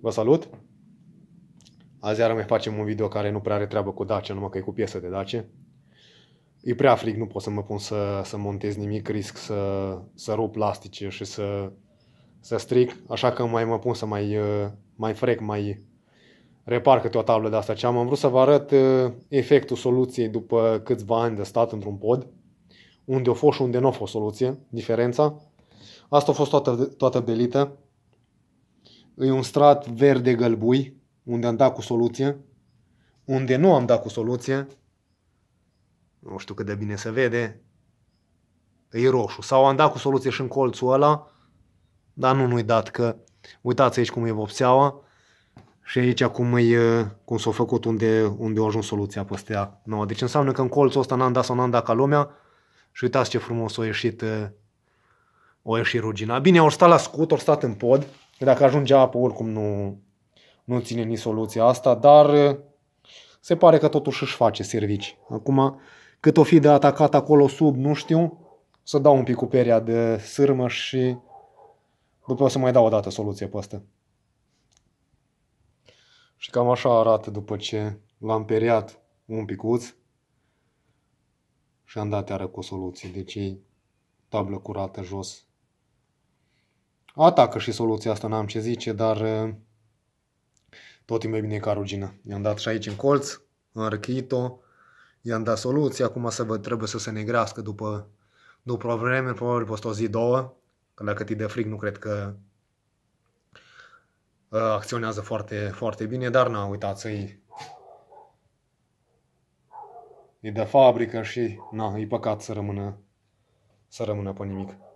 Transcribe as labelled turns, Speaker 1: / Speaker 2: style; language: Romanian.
Speaker 1: Vă salut! Azi iară mai facem un video care nu prea are treabă cu Dacia, numai că e cu piesă de Dacia. E prea frig, nu pot să mă pun să, să montez nimic, risc să, să rup plastice și să, să stric, așa că mai mă pun să mai, uh, mai frec, mai repar câte o tablă de asta ce am. Am vrut să vă arăt uh, efectul soluției după câțiva ani de stat într-un pod, unde o fost și unde nu a fost soluție, diferența. Asta a fost toată, toată belită e un strat verde gălbui, unde am dat cu soluție, unde nu am dat cu soluție, nu știu cât de bine se vede, e roșu. Sau am dat cu soluție și în colțul ăla, dar nu nu-i dat că uitați aici cum e vopseaua și aici cum, e, cum s-a făcut unde, unde a ajuns soluția păstea nouă. Deci înseamnă că în colțul ăsta n-am dat sau n-am dat ca lumea și uitați ce frumos a ieșit a ieșit rugina. Bine, au stat la scut, au stat în pod, Că dacă ajunge apă, oricum nu, nu ține nici soluția asta, dar se pare că totuși își face servici. Acum, cât o fi de atacat acolo sub, nu știu, să dau un pic cu peria de sârmă și după o să mai dau o dată soluție pe asta. Și cam așa arată după ce l-am periat un picuț și am dat iară cu o soluție. Deci e tablă curată jos atacă și soluția asta, n-am ce zice, dar eh, tot e mai bine ca rugină. I-am dat și aici în colț, în răchit-o, i-am dat soluția, acum să vă trebuie să se negrească după, după o vreme, probabil peste o zi, două, că dacă ti de frig nu cred că uh, acționează foarte, foarte bine, dar n-a uitat să-i e de fabrică și na, e păcat să rămână să rămână pe nimic.